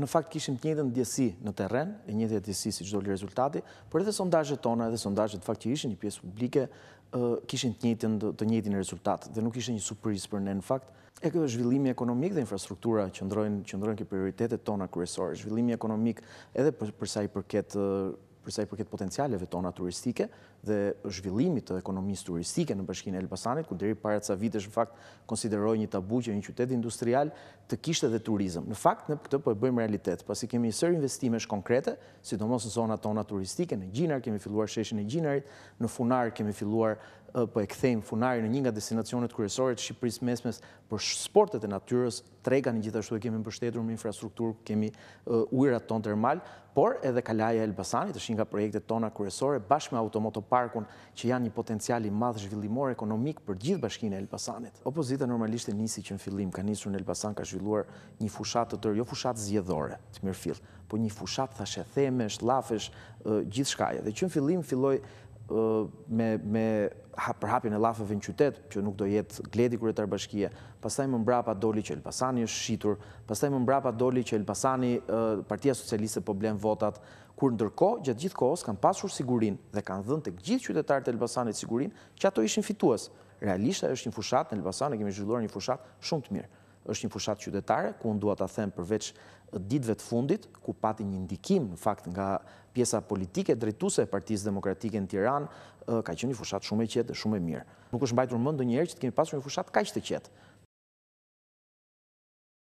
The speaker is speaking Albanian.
në fakt kishim të njëtën djesi në teren, e njëtën djesi si gjithë dolli rezultati, për edhe sondajët tona edhe sondajët fakt që ishin një pjesë publike, kishin të njëtën të njëtën rezultat dhe nuk ishe një supris për ne në fakt. E këtë zhvillimi ekonomik dhe infrastruktura që ndrojnë këtë prioritetet tona kërësore, zhvillimi ekonomik edhe përsa i përket përsa i përket potencialeve tona turistike dhe zhvillimit të ekonomisë turistike në bashkinë Elbasanit, ku deri para sa vitesh në fakt konsideroj një tabu që një qytet industrial të kishte dhe turizëm. Në fakt ne këtë po e bëjmë realitet, pasi kemi një sër investimesh konkrete, sidomos në zonat tona turistike, në Gjinar kemi filluar sheshin e Gjinarit, në Funar kemi filluar po e kthejmë funarin në një nga destinacionet kryesore të Shqipërisë mesmes për sportet e natyrës, tregani gjithashtu e kemi mbështetur me infrastrukturë, kemi ujrat tonë termal, por edhe Kalaja Elbasanit është një nga projekte tona kërësore bashkë me automotoparkun që janë një potenciali madhë zhvillimor ekonomik për gjithë bashkine Elbasanit. Opozita normalisht e nisi që në fillim, ka nisur në Elbasan, ka zhvilluar një fushat të tërë, jo fushat zjedhore të mirë fillë, po një fushat thashe themesh, lafesh, gjithë shkaja. Dhe që në fillim filloj me përhapjën e lafëve në qytet, që nuk do jetë gledi kërëtar bashkia, pasaj më mbrapa doli që Elbasani është shqitur, pasaj më mbrapa doli që Elbasani, partia socialiste problem votat, kur ndërko, gjatë gjithë kohës, kanë pasur sigurin dhe kanë dhënë të gjithë qytetarët e Elbasanit sigurin, që ato ishin fituas. Realisht, e është një fushat, në Elbasani kemi zhulluar një fushat shumë të mirë është një fushat qytetare, ku unë duat të them përveç ditve të fundit, ku pati një ndikim në fakt nga pjesa politike drejtuse e partiz demokratike në Tiran, ka që një fushat shumë e qetë dhe shumë e mirë. Nuk është mbajtur mëndë njërë që të kemi pasur një fushat ka që të qetë,